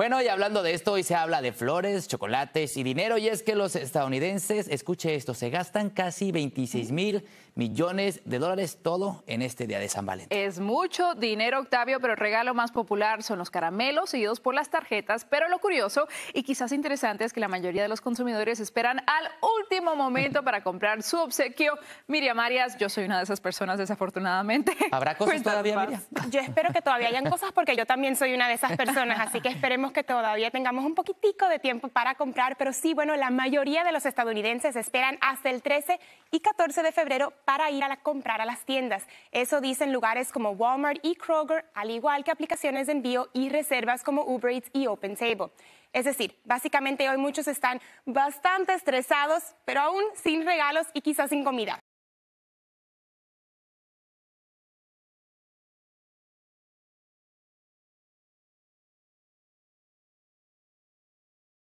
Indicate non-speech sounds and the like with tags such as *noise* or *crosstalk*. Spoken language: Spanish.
Bueno, y hablando de esto, hoy se habla de flores, chocolates y dinero, y es que los estadounidenses, escuche esto, se gastan casi 26 mil millones de dólares todo en este día de San Valentín. Es mucho dinero, Octavio, pero el regalo más popular son los caramelos, seguidos por las tarjetas, pero lo curioso y quizás interesante es que la mayoría de los consumidores esperan al último momento *laughs* para comprar su obsequio. Miriam Arias, yo soy una de esas personas, desafortunadamente. ¿Habrá cosas todavía, Miriam? Yo espero que todavía hayan cosas porque yo también soy una de esas personas, así que *laughs* esperemos que todavía tengamos un poquitico de tiempo para comprar, pero sí, bueno, la mayoría de los estadounidenses esperan hasta el 13 y 14 de febrero para ir a comprar a las tiendas. Eso dicen lugares como Walmart y Kroger, al igual que aplicaciones de envío y reservas como Uber Eats y OpenTable. Es decir, básicamente hoy muchos están bastante estresados, pero aún sin regalos y quizás sin comida.